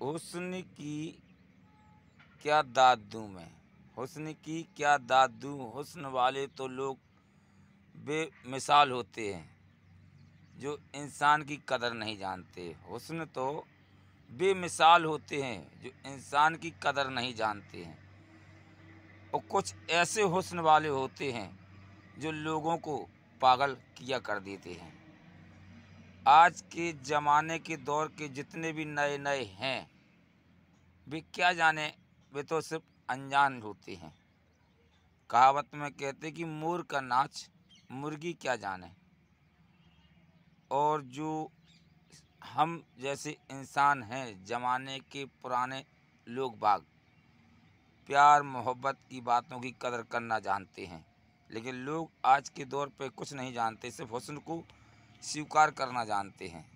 हुस्न की क्या दाद दूँ मैं हुस्न की क्या दाद दूँ हुस्न वाले तो लोग बेमिसाल होते हैं जो इंसान की कदर नहीं जानते हुस्न तो बेमिसाल होते हैं जो इंसान की कदर नहीं जानते हैं और कुछ ऐसे हुस्न वाले होते हैं जो लोगों को पागल किया कर देते हैं आज के ज़माने के दौर के जितने भी नए नए हैं वे क्या जाने वे तो सिर्फ अनजान होते हैं कहावत में कहते कि मोर का नाच मुर्गी क्या जाने और जो हम जैसे इंसान हैं जमाने के पुराने लोग बाग प्यार मोहब्बत की बातों की कदर करना जानते हैं लेकिन लोग आज के दौर पे कुछ नहीं जानते सिर्फ हुसन को स्वीकार करना जानते हैं